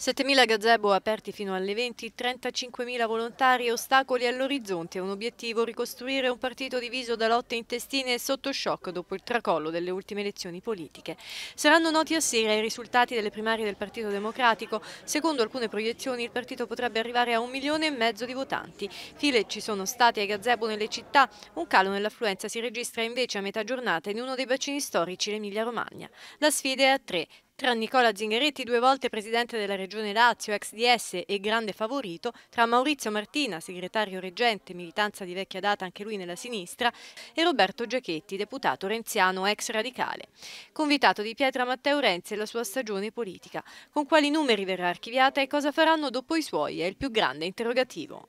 7.000 gazebo aperti fino alle 20, 35.000 volontari e ostacoli all'orizzonte. Un obiettivo, ricostruire un partito diviso da lotte intestine e sotto shock dopo il tracollo delle ultime elezioni politiche. Saranno noti a sera i risultati delle primarie del Partito Democratico. Secondo alcune proiezioni il partito potrebbe arrivare a un milione e mezzo di votanti. File ci sono stati ai gazebo nelle città. Un calo nell'affluenza si registra invece a metà giornata in uno dei bacini storici l'Emilia Romagna. La sfida è a tre, tra Nicola Zingaretti, due volte presidente della Regione Lazio, ex DS e grande favorito, tra Maurizio Martina, segretario reggente, militanza di vecchia data anche lui nella sinistra, e Roberto Giachetti, deputato renziano ex radicale. Convitato di pietra Matteo Renzi e la sua stagione politica. Con quali numeri verrà archiviata e cosa faranno dopo i suoi è il più grande interrogativo.